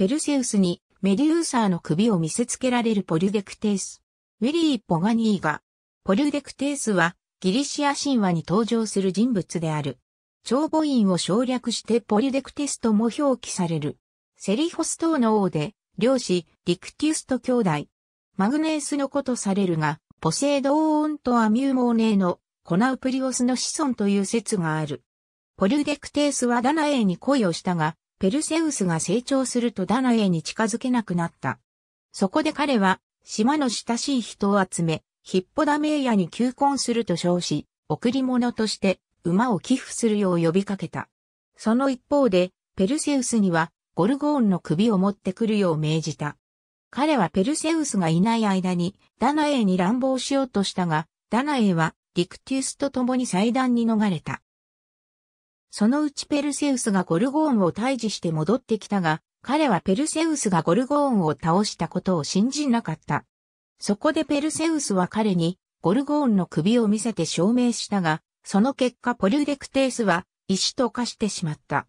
ペルセウスにメデューサーの首を見せつけられるポリュデクテース。ウィリー・ポガニーガ。ポリュデクテースはギリシア神話に登場する人物である。長母院を省略してポリュデクテスとも表記される。セリホス島の王で、漁師、リクティウスと兄弟。マグネースの子とされるが、ポセイドーンとアミューモーネーのコナウプリオスの子孫という説がある。ポリュデクテースはダナエーに恋をしたが、ペルセウスが成長するとダナエに近づけなくなった。そこで彼は、島の親しい人を集め、ヒッポダメイヤに求婚すると称し、贈り物として馬を寄付するよう呼びかけた。その一方で、ペルセウスにはゴルゴーンの首を持ってくるよう命じた。彼はペルセウスがいない間にダナエに乱暴しようとしたが、ダナエはリクティウスと共に祭壇に逃れた。そのうちペルセウスがゴルゴーンを退治して戻ってきたが、彼はペルセウスがゴルゴーンを倒したことを信じなかった。そこでペルセウスは彼にゴルゴーンの首を見せて証明したが、その結果ポリュデクテースは石と化してしまった。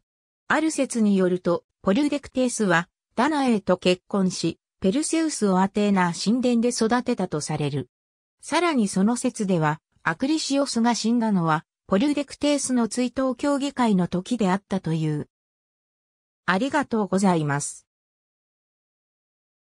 ある説によると、ポリュデクテースはダナエと結婚し、ペルセウスをアテーナ神殿で育てたとされる。さらにその説では、アクリシオスが死んだのは、ポリュデクテースの追悼協議会の時であったという。ありがとうございます。